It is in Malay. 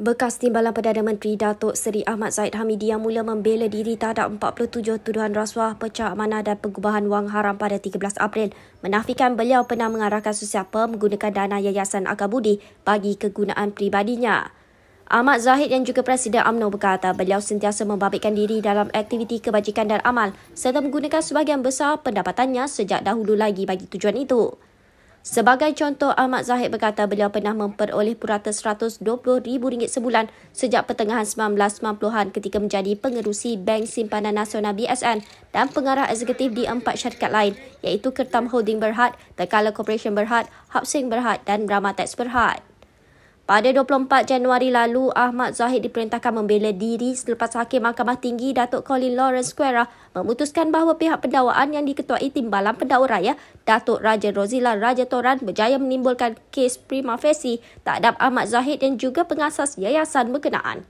Bekas Timbalan Perdana Menteri Datuk Seri Ahmad Zaid Hamidi yang mula membela diri terhadap 47 tuduhan rasuah pecah amanah dan pengubahan wang haram pada 13 April menafikan beliau pernah mengarahkan sesiapa menggunakan dana Yayasan Akabudi bagi kegunaan pribadinya. Ahmad Zahid yang juga Presiden AMNO berkata beliau sentiasa membabitkan diri dalam aktiviti kebajikan dan amal serta menggunakan sebahagian besar pendapatannya sejak dahulu lagi bagi tujuan itu. Sebagai contoh, Ahmad Zahid berkata beliau pernah memperoleh purata RM120,000 sebulan sejak pertengahan 1990-an ketika menjadi pengerusi Bank Simpanan Nasional BSN dan pengarah eksekutif di empat syarikat lain iaitu Kertam Holding Berhad, Tekala Corporation Berhad, Hapsing Berhad dan Ramatex Berhad. Pada 24 Januari lalu, Ahmad Zahid diperintahkan membela diri selepas Hakim Mahkamah Tinggi Datuk Colin Lawrence Quera memutuskan bahawa pihak pendakwaan yang diketuai Timbalan Pendakwa Raya Datuk Raja Rozila Raja Toran berjaya menimbulkan kes prima facie terhadap Ahmad Zahid dan juga pengasas yayasan berkenaan.